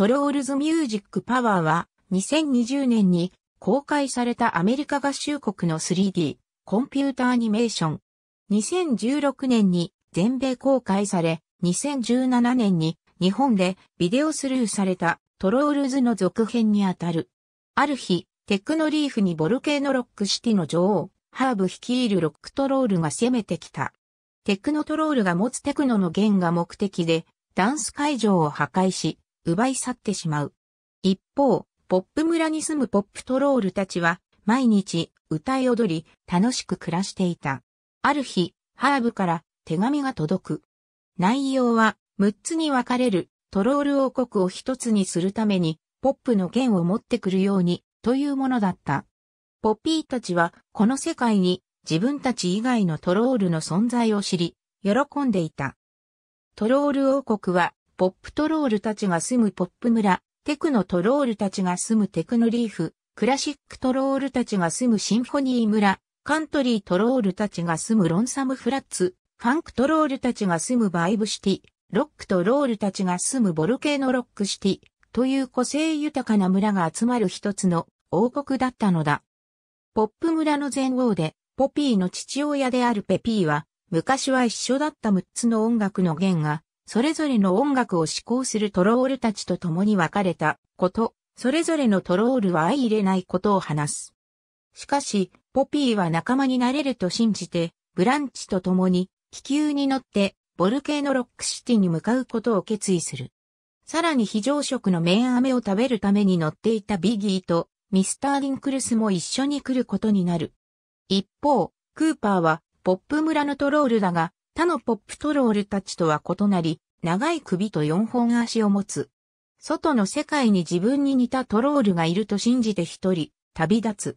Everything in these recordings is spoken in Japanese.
トロールズ・ミュージック・パワーは2020年に公開されたアメリカ合衆国の 3D コンピュータアニメーション。2016年に全米公開され、2017年に日本でビデオスルーされたトロールズの続編にあたる。ある日、テクノリーフにボルケーノロックシティの女王、ハーブ率いるロックトロールが攻めてきた。テクノトロールが持つテクノの弦が目的で、ダンス会場を破壊し、奪い去ってしまう。一方、ポップ村に住むポップトロールたちは、毎日、歌い踊り、楽しく暮らしていた。ある日、ハーブから手紙が届く。内容は、6つに分かれる、トロール王国を一つにするために、ポップの剣を持ってくるように、というものだった。ポピーたちは、この世界に、自分たち以外のトロールの存在を知り、喜んでいた。トロール王国は、ポップトロールたちが住むポップ村、テクノトロールたちが住むテクノリーフ、クラシックトロールたちが住むシンフォニー村、カントリートロールたちが住むロンサムフラッツ、ファンクトロールたちが住むバイブシティ、ロックトロールたちが住むボルケーノロックシティ、という個性豊かな村が集まる一つの王国だったのだ。ポップ村の前王で、ポピーの父親であるペピーは、昔は一緒だった6つの音楽の弦が、それぞれの音楽を志向するトロールたちと共に別れたこと、それぞれのトロールは相入れないことを話す。しかし、ポピーは仲間になれると信じて、ブランチと共に気球に乗ってボルケーノロックシティに向かうことを決意する。さらに非常食の麺飴を食べるために乗っていたビギーとミスター・リンクルスも一緒に来ることになる。一方、クーパーはポップ村のトロールだが他のポップトロールたちとは異なり、長い首と4本足を持つ。外の世界に自分に似たトロールがいると信じて一人、旅立つ。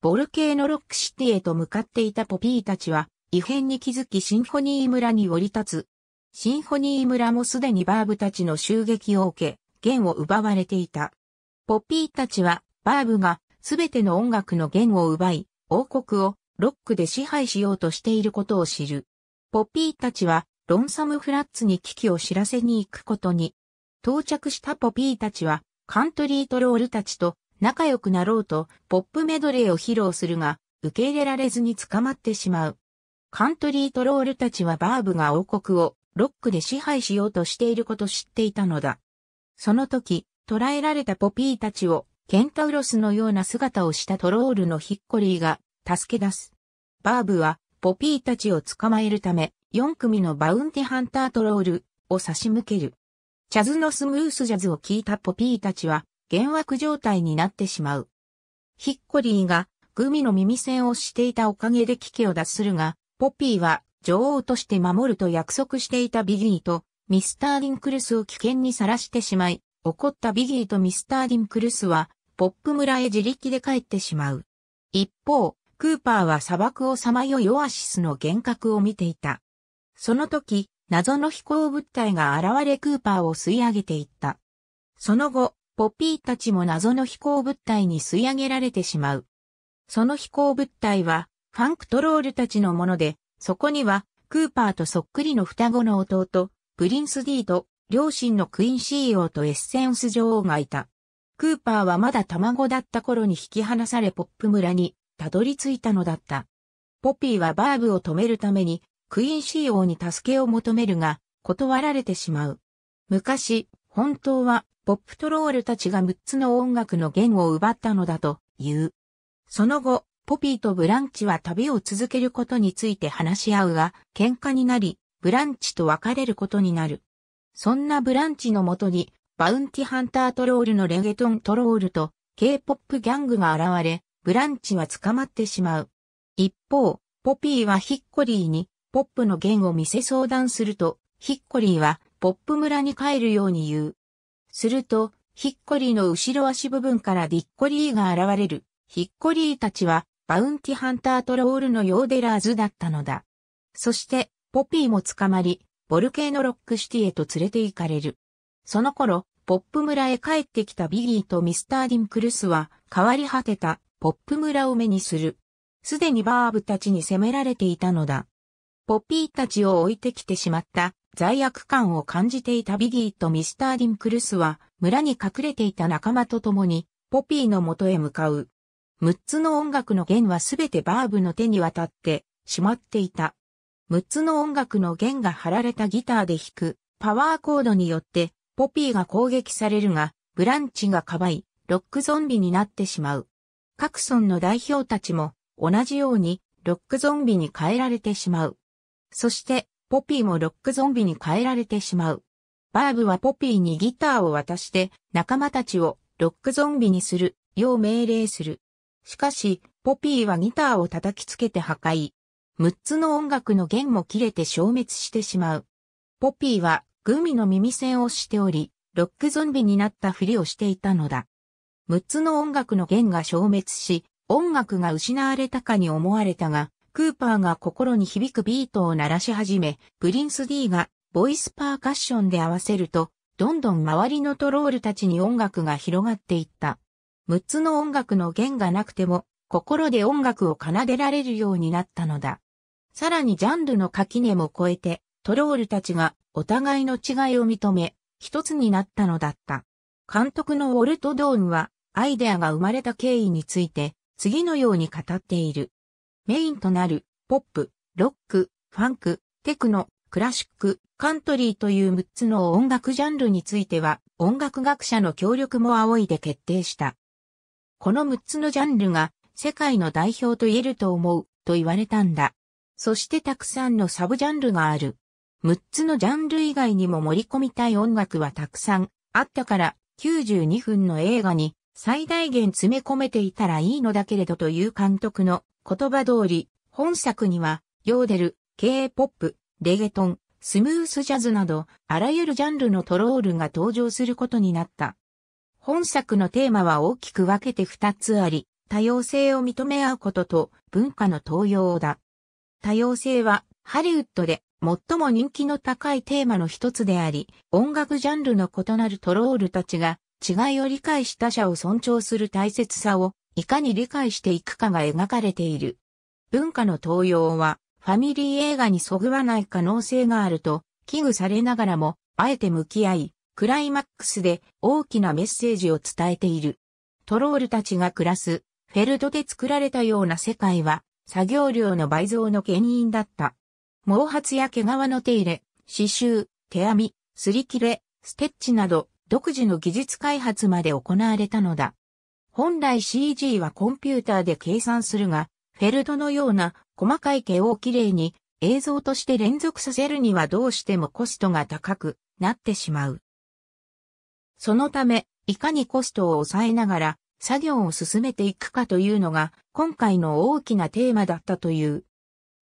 ボルケーノロックシティへと向かっていたポピーたちは、異変に気づきシンフォニー村に降り立つ。シンフォニー村もすでにバーブたちの襲撃を受け、弦を奪われていた。ポピーたちは、バーブがすべての音楽の弦を奪い、王国をロックで支配しようとしていることを知る。ポピーたちはロンサムフラッツに危機を知らせに行くことに。到着したポピーたちはカントリートロールたちと仲良くなろうとポップメドレーを披露するが受け入れられずに捕まってしまう。カントリートロールたちはバーブが王国をロックで支配しようとしていること知っていたのだ。その時、捕らえられたポピーたちをケンタウロスのような姿をしたトロールのヒッコリーが助け出す。バーブはポピーたちを捕まえるため、4組のバウンティハンタートロールを差し向ける。ジャズのスムースジャズを聴いたポピーたちは、幻惑状態になってしまう。ヒッコリーが、グミの耳栓をしていたおかげで危機を脱するが、ポピーは、女王として守ると約束していたビギーと、ミスター・リンクルスを危険にさらしてしまい、怒ったビギーとミスター・リンクルスは、ポップ村へ自力で帰ってしまう。一方、クーパーは砂漠をさまよいオアシスの幻覚を見ていた。その時、謎の飛行物体が現れクーパーを吸い上げていった。その後、ポピーたちも謎の飛行物体に吸い上げられてしまう。その飛行物体は、ファンクトロールたちのもので、そこには、クーパーとそっくりの双子の弟、プリンス・ディー両親のクイン・シー王とエッセンス女王がいた。クーパーはまだ卵だった頃に引き離されポップ村にたどり着いたのだった。ポピーはバーブを止めるために、クイーンシー王に助けを求めるが、断られてしまう。昔、本当は、ポップトロールたちが6つの音楽の弦を奪ったのだと言う。その後、ポピーとブランチは旅を続けることについて話し合うが、喧嘩になり、ブランチと別れることになる。そんなブランチのもとに、バウンティハンタートロールのレゲトントロールと、K-POP ギャングが現れ、ブランチは捕まってしまう。一方、ポピーはヒッコリーにポップの弦を見せ相談すると、ヒッコリーはポップ村に帰るように言う。すると、ヒッコリーの後ろ足部分からディッコリーが現れる。ヒッコリーたちはバウンティハンタートロールのヨーデラーズだったのだ。そして、ポピーも捕まり、ボルケーノロックシティへと連れて行かれる。その頃、ポップ村へ帰ってきたビギーとミスター・ディンクルスは変わり果てたポップ村を目にする。すでにバーブたちに攻められていたのだ。ポッピーたちを置いてきてしまった罪悪感を感じていたビギーとミスター・ディンクルスは村に隠れていた仲間と共にポピーの元へ向かう。6つの音楽の弦はすべてバーブの手に渡ってしまっていた。6つの音楽の弦が貼られたギターで弾くパワーコードによってポピーが攻撃されるがブランチがかばいロックゾンビになってしまう。各村の代表たちも同じようにロックゾンビに変えられてしまう。そしてポピーもロックゾンビに変えられてしまう。バーブはポピーにギターを渡して仲間たちをロックゾンビにするよう命令する。しかし、ポピーはギターを叩きつけて破壊。6つの音楽の弦も切れて消滅してしまう。ポピーはグミの耳栓をしており、ロックゾンビになったふりをしていたのだ。6つの音楽の弦が消滅し、音楽が失われたかに思われたが、クーパーが心に響くビートを鳴らし始め、プリンス D がボイスパーカッションで合わせると、どんどん周りのトロールたちに音楽が広がっていった。6つの音楽の弦がなくても、心で音楽を奏でられるようになったのだ。さらにジャンルの垣根も超えて、トロールたちがお互いの違いを認め、一つになったのだった。監督のウォルト・ドーンは、アイデアが生まれた経緯について、次のように語っている。メインとなる、ポップ、ロック、ファンク、テクノ、クラシック、カントリーという6つの音楽ジャンルについては、音楽学者の協力も仰いで決定した。この6つのジャンルが、世界の代表と言えると思う、と言われたんだ。そしてたくさんのサブジャンルがある。6つのジャンル以外にも盛り込みたい音楽はたくさんあったから、92分の映画に最大限詰め込めていたらいいのだけれどという監督の言葉通り、本作には、ヨーデル、K-POP、レゲトン、スムースジャズなど、あらゆるジャンルのトロールが登場することになった。本作のテーマは大きく分けて2つあり、多様性を認め合うことと文化の登用だ。多様性はハリウッドで最も人気の高いテーマの一つであり、音楽ジャンルの異なるトロールたちが違いを理解した者を尊重する大切さをいかに理解していくかが描かれている。文化の登用はファミリー映画にそぐわない可能性があると危惧されながらも、あえて向き合い、クライマックスで大きなメッセージを伝えている。トロールたちが暮らすフェルトで作られたような世界は作業量の倍増の原因だった。毛髪や毛皮の手入れ、刺繍、手編み、擦り切れ、ステッチなど独自の技術開発まで行われたのだ。本来 CG はコンピューターで計算するが、フェルトのような細かい毛をきれいに映像として連続させるにはどうしてもコストが高くなってしまう。そのため、いかにコストを抑えながら作業を進めていくかというのが今回の大きなテーマだったという。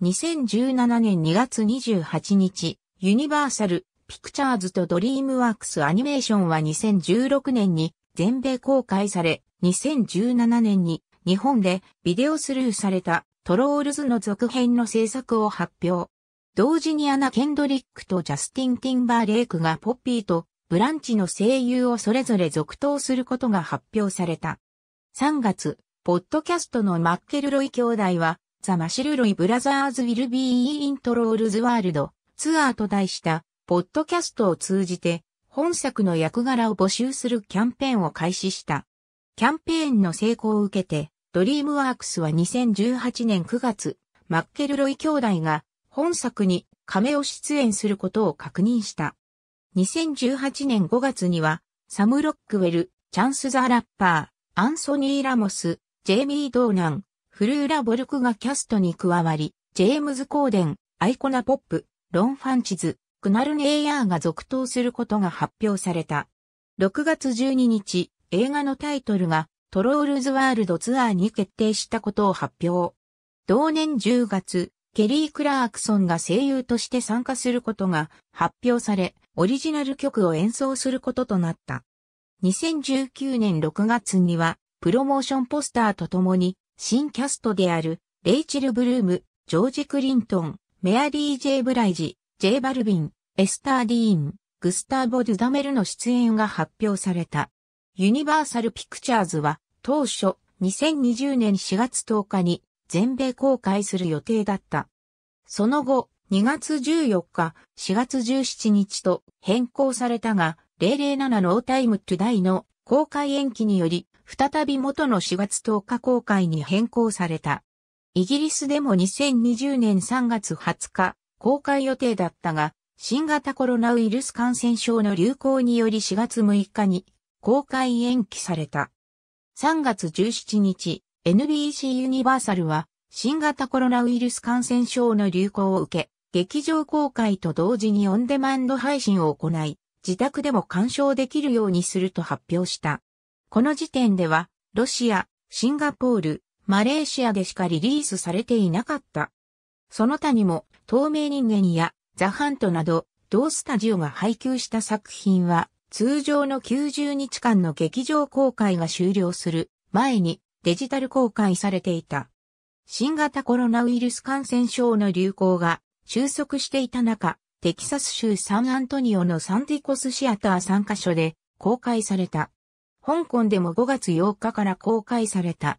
2017年2月28日、ユニバーサルピクチャーズとドリームワークスアニメーションは2016年に全米公開され、2017年に日本でビデオスルーされたトロールズの続編の制作を発表。同時にアナ・ケンドリックとジャスティン・ティンバーレイクがポッピーとブランチの声優をそれぞれ続投することが発表された。3月、ポッドキャストのマッケルロイ兄弟は、ザ・マシルロイ・ブラザーズ・ウィル・ビー・イン・トロールズ・ワールド、ツアーと題したポッドキャストを通じて、本作の役柄を募集するキャンペーンを開始した。キャンペーンの成功を受けて、ドリームワークスは2018年9月、マッケルロイ兄弟が本作に亀を出演することを確認した。2018年5月には、サム・ロックウェル、チャンス・ザ・ラッパー、アンソニー・ラモス、ジェイミー・ドーナン、フルーラ・ボルクがキャストに加わり、ジェームズ・コーデン、アイコナ・ポップ、ロン・ファンチズ、クナルネイヤーが続投することが発表された。6月12日、映画のタイトルがトロールズワールドツアーに決定したことを発表。同年10月、ケリー・クラークソンが声優として参加することが発表され、オリジナル曲を演奏することとなった。2019年6月には、プロモーションポスターとともに、新キャストである、レイチル・ブルーム、ジョージ・クリントン、メアリー・ジェイ・ブライジ、イ・バルビン、エスター・ディーン、グスターボ・デュダメルの出演が発表された。ユニバーサル・ピクチャーズは当初2020年4月10日に全米公開する予定だった。その後、2月14日、4月17日と変更されたが、007のオータイムトゥダイの公開延期により、再び元の4月10日公開に変更された。イギリスでも2020年3月20日、公開予定だったが、新型コロナウイルス感染症の流行により4月6日に公開延期された。3月17日、NBC ユニバーサルは新型コロナウイルス感染症の流行を受け、劇場公開と同時にオンデマンド配信を行い、自宅でも鑑賞できるようにすると発表した。この時点では、ロシア、シンガポール、マレーシアでしかリリースされていなかった。その他にも、透明人間やザ・ハントなど、同スタジオが配給した作品は、通常の90日間の劇場公開が終了する前にデジタル公開されていた。新型コロナウイルス感染症の流行が収束していた中、テキサス州サンアントニオのサンディコスシアター3カ所で公開された。香港でも5月8日から公開された。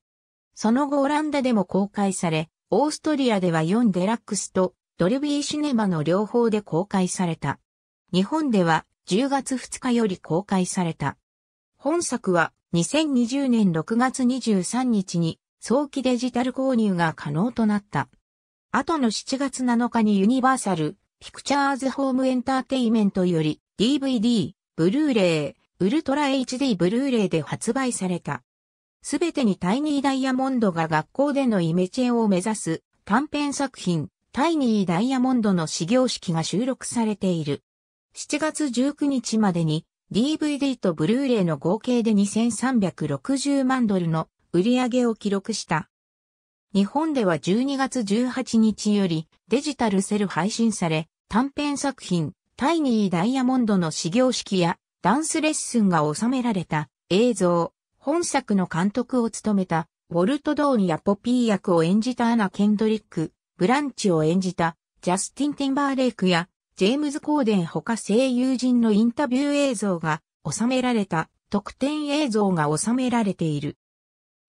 その後オランダでも公開され、オーストリアでは4デラックスとドルビーシネマの両方で公開された。日本では10月2日より公開された。本作は2020年6月23日に早期デジタル購入が可能となった。後の7月7日にユニバーサル、ピクチャーズホームエンターテイメントより DVD、ブルーレイ、ウルトラ HD ブルーレイで発売された。すべてにタイニーダイヤモンドが学校でのイメチェンを目指す短編作品、タイニーダイヤモンドの始業式が収録されている。7月19日までに DVD とブルーレイの合計で2360万ドルの売り上げを記録した。日本では12月18日よりデジタルセル配信され、短編作品、タイニーダイヤモンドの始業式やダンスレッスンが収められた映像、本作の監督を務めた、ウォルト・ドーンやポピー役を演じたアナ・ケンドリック、ブランチを演じた、ジャスティン・ティンバーレイクや、ジェームズ・コーデン他声優陣のインタビュー映像が収められた特典映像が収められている。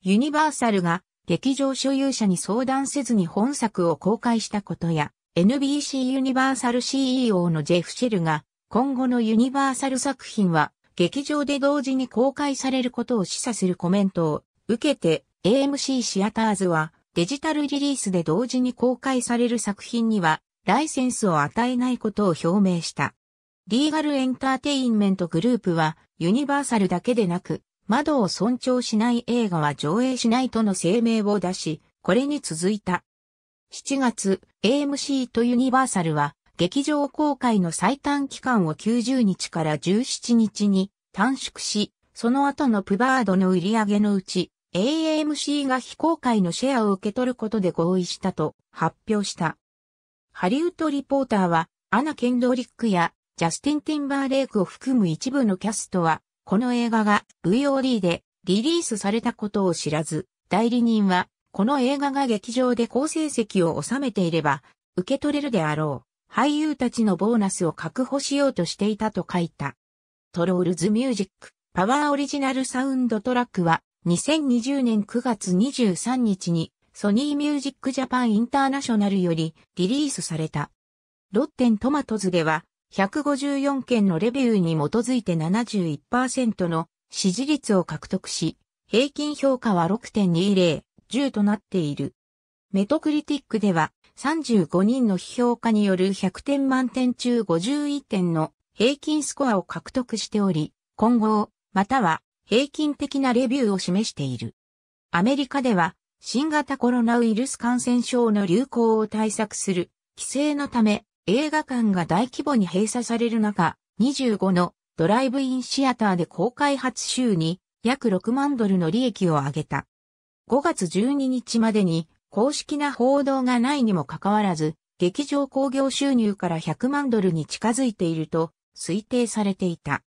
ユニバーサルが劇場所有者に相談せずに本作を公開したことや、NBC ユニバーサル CEO のジェフ・シェルが今後のユニバーサル作品は劇場で同時に公開されることを示唆するコメントを受けて AMC シアターズはデジタルリリースで同時に公開される作品にはライセンスを与えないことを表明した。リーガルエンターテインメントグループはユニバーサルだけでなく窓を尊重しない映画は上映しないとの声明を出し、これに続いた。7月、AMC とユニバーサルは劇場公開の最短期間を90日から17日に短縮し、その後のプバードの売り上げのうち、AMC が非公開のシェアを受け取ることで合意したと発表した。ハリウッドリポーターは、アナ・ケンドリックやジャスティン・ティンバーレイクを含む一部のキャストは、この映画が VOD でリリースされたことを知らず、代理人は、この映画が劇場で好成績を収めていれば、受け取れるであろう。俳優たちのボーナスを確保しようとしていたと書いた。トロールズミュージックパワーオリジナルサウンドトラックは2020年9月23日にソニーミュージックジャパンインターナショナルよりリリースされた。ロッテントマトズでは154件のレビューに基づいて71%の支持率を獲得し、平均評価は6.20、10となっている。メトクリティックでは35人の批評家による100点満点中51点の平均スコアを獲得しており、今後、または平均的なレビューを示している。アメリカでは新型コロナウイルス感染症の流行を対策する規制のため映画館が大規模に閉鎖される中、25のドライブインシアターで公開初週に約6万ドルの利益を上げた。5月12日までに公式な報道がないにもかかわらず、劇場興行収入から100万ドルに近づいていると推定されていた。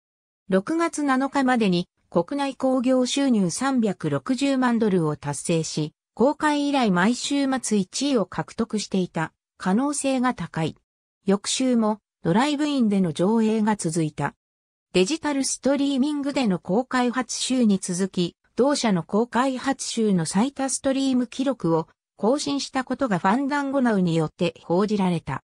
6月7日までに国内興行収入360万ドルを達成し、公開以来毎週末1位を獲得していた可能性が高い。翌週もドライブインでの上映が続いた。デジタルストリーミングでの公開初週に続き、同社の公開初週の最多ストリーム記録を更新したことがファンダンゴナウによって報じられた。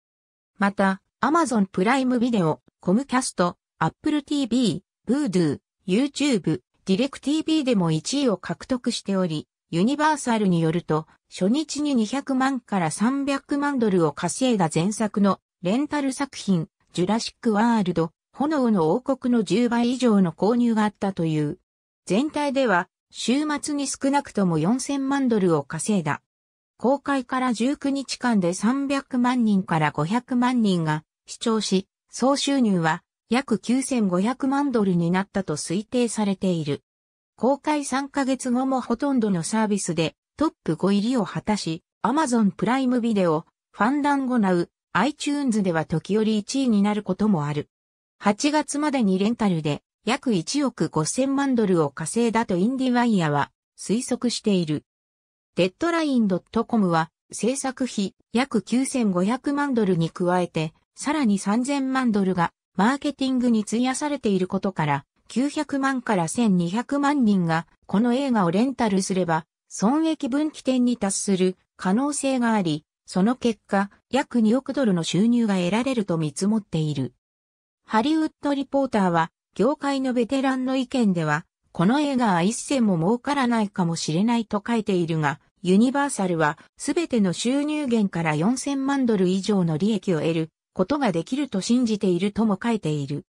また、Amazon プライムビデオ、コムキャスト、アップル TV、ブードゥ、YouTube、ディレク t v でも1位を獲得しており、ユニバーサルによると、初日に200万から300万ドルを稼いだ前作のレンタル作品、ジュラシック・ワールド、炎の王国の10倍以上の購入があったという。全体では、週末に少なくとも4000万ドルを稼いだ。公開から19日間で300万人から500万人が視聴し、総収入は約9500万ドルになったと推定されている。公開3ヶ月後もほとんどのサービスでトップ5入りを果たし、Amazon プライムビデオ、ファンダンゴナウ、iTunes では時折1位になることもある。8月までにレンタルで約1億5000万ドルを稼いだとインディワイヤは推測している。デッドライン .com は、制作費約9500万ドルに加えて、さらに3000万ドルがマーケティングに費やされていることから、900万から1200万人がこの映画をレンタルすれば、損益分岐点に達する可能性があり、その結果、約2億ドルの収入が得られると見積もっている。ハリウッドリポーターは、業界のベテランの意見では、この映画は一銭も儲からないかもしれないと書いているが、ユニバーサルはすべての収入源から4000万ドル以上の利益を得ることができると信じているとも書いている。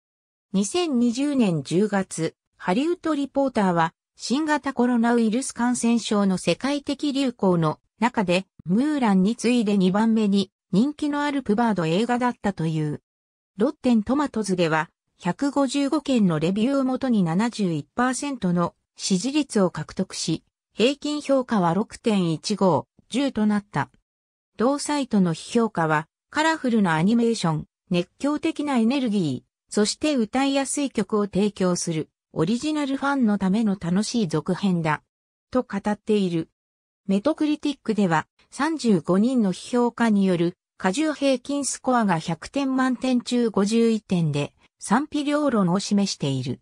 2020年10月、ハリウッドリポーターは新型コロナウイルス感染症の世界的流行の中でムーランに次いで2番目に人気のあるプバード映画だったという。ロッテントマトズでは155件のレビューをもとに71%の支持率を獲得し、平均評価は6.15、10となった。同サイトの批評価は、カラフルなアニメーション、熱狂的なエネルギー、そして歌いやすい曲を提供する、オリジナルファンのための楽しい続編だ、と語っている。メトクリティックでは、35人の批評家による、過重平均スコアが100点満点中51点で、賛否両論を示している。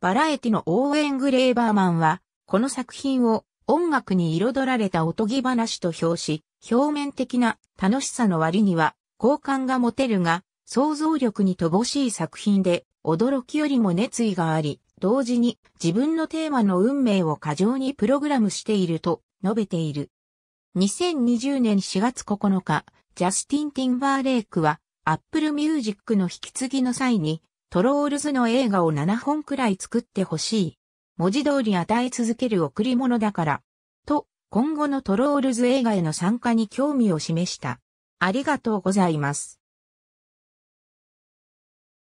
バラエティのオーウェン・グレーバーマンは、この作品を音楽に彩られたおとぎ話と評し、表面的な楽しさの割には、好感が持てるが、想像力に乏しい作品で、驚きよりも熱意があり、同時に自分のテーマの運命を過剰にプログラムしていると述べている。2020年4月9日、ジャスティン・ティンバーレイクはアップルミュージックの引き継ぎの際に、トロールズの映画を7本くらい作ってほしい。文字通り与え続ける贈り物だから。と、今後のトロールズ映画への参加に興味を示した。ありがとうございます。